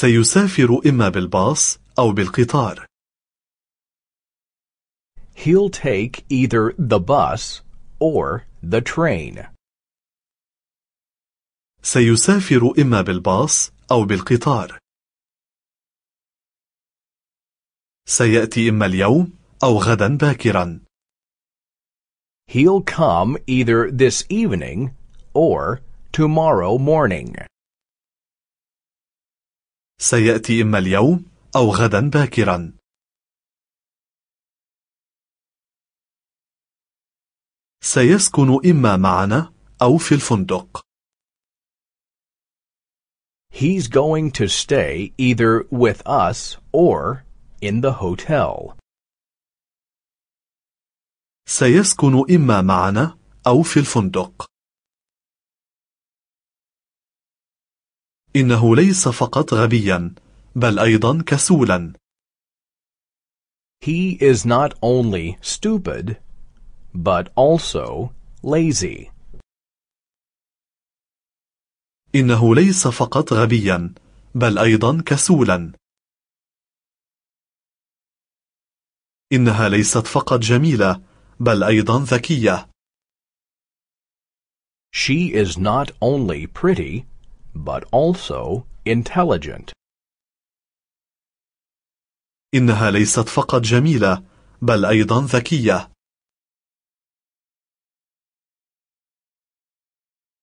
سيسافر إما بالباص أو بالقطار. He'll take either the bus or the train. سيسافر إما بالباص أو بالقطار. سيأتي إما اليوم أو غدا باكرا. He'll come either this evening or tomorrow morning. سيأتي إما اليوم أو غدا باكرا سيسكن إما معنا أو في الفندق. He's going to stay either with us or in the hotel. سيسكن إما معنا أو في الفندق. إنه ليس فقط غبيا بل أيضا كسولا He is not only stupid but also lazy إنه ليس فقط غبيا بل أيضا كسولا إنها ليست فقط جميلة بل أيضا ذكية She is not only pretty but also intelligent. إنها ليست فقط جميلة بل أيضا ذكية.